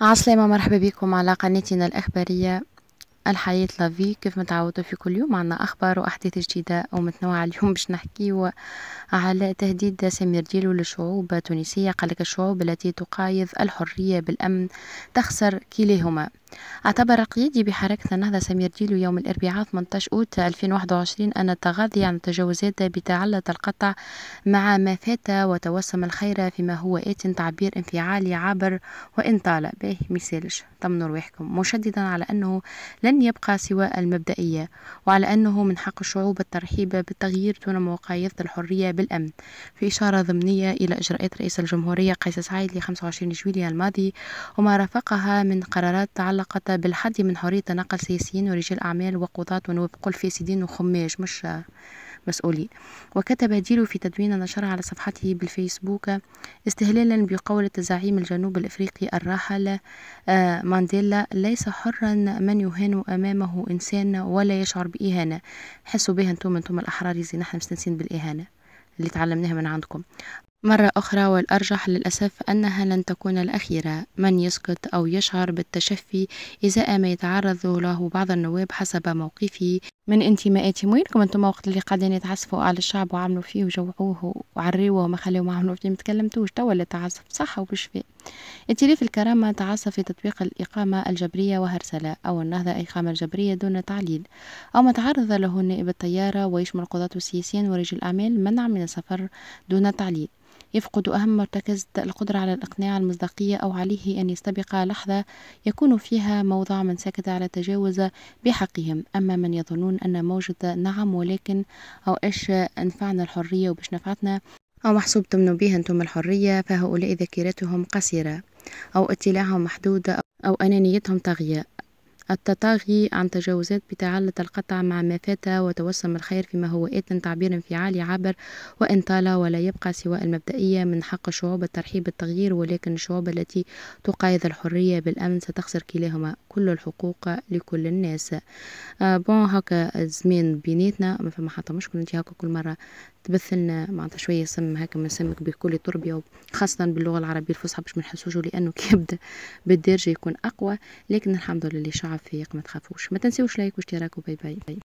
عسلامة مرحبا بكم على قناتنا الإخبارية الحياة لافي كيف متعودوا في كل يوم عنا أخبار وأحداث جديدة ومتنوعة اليوم باش نحكيو على تهديد سمير ديلو للشعوب التونسية قالك الشعوب التي تقايض الحرية بالأمن تخسر كلاهما اعتبر قيادي بحركة النهضة سمير ديلو يوم الأربعاء 18 أوت 2021 أن التغاضي عن التجاوزات بتعلة القطع مع ما فات وتوسم الخير فيما هو آت تعبير انفعالي عابر وإن طال به مثالش طمنوا رواحكم مشددا على أنه لن يبقى سوى المبدئية وعلى أنه من حق الشعوب الترحيب بالتغيير دون مقايضة الحرية بالأمن في إشارة ضمنية إلى إجراءات رئيس الجمهورية قيس سعيد ل 25 جويلية الماضي وما رافقها من قرارات تعلق علاقة بالحد من حرية تنقل سياسيين ورجال أعمال وقضاة ونواب فاسدين وخماج مش مسؤولين وكتب ديلو في تدوين نشرها على صفحته بالفيسبوك استهلالا بقولة زعيم الجنوب الإفريقي الراحل آه، مانديلا ليس حرا من يهان أمامه إنسان ولا يشعر بإهانة حسوا بها أنتم أنتم الأحرار زي نحن مستنسين بالإهانة اللي تعلمناها من عندكم مرة أخرى والأرجح للأسف أنها لن تكون الأخيرة من يسقط أو يشعر بالتشفي إزاء ما يتعرض له بعض النواب حسب موقفه من انتماءاتهم وينكم انتم وقت اللي قاعدين يتعصفوا على الشعب وعملوا فيه وجوعوه وعريوه وما خليوا معهم فيه متكلمتوش توا اللي تعصف صحة وبشفاء ائتلاف الكرامة تعصف في تطبيق الإقامة الجبرية وهرسلة أو النهضة إقامة جبرية دون تعليل أو ما تعرض له النائب الطيارة ويشمل قضاة السياسيين ورجال الأعمال منع من السفر دون تعليل يفقد أهم مرتكز القدرة على الإقناع المصداقية أو عليه أن يستبق لحظة يكون فيها موضع من سكت على التجاوز بحقهم أما من يظنون أن موجة نعم ولكن أو إيش أنفعنا الحرية وباش نفعتنا أو محسوب تمنوا بها أنتم الحرية فهؤلاء ذاكرتهم قصيرة أو اطلاعهم محدودة أو أنانيتهم طاغية التطاغي عن تجاوزات بتعلت القطع مع ما فات وتوسم الخير فيما هو آت تعبير انفعالي عابر وإن طال ولا يبقى سوى المبدئية من حق الشعوب الترحيب بالتغيير ولكن الشعوب التي تقايض الحرية بالأمن ستخسر كلاهما كل الحقوق لكل الناس آه بون هكا الزمان بيناتنا ما فما حتى مشكل انت هكا كل مرة تبثلنا معناتها شوية سم هكا من سمك بكل تربية خاصة باللغة العربية الفصحى باش ما نحسوش لأنه كيبدا بالدارجة يكون أقوى لكن الحمد لله شعب عفيق ما تخافوش ما تنسيوش لايك واشتراك وباي باي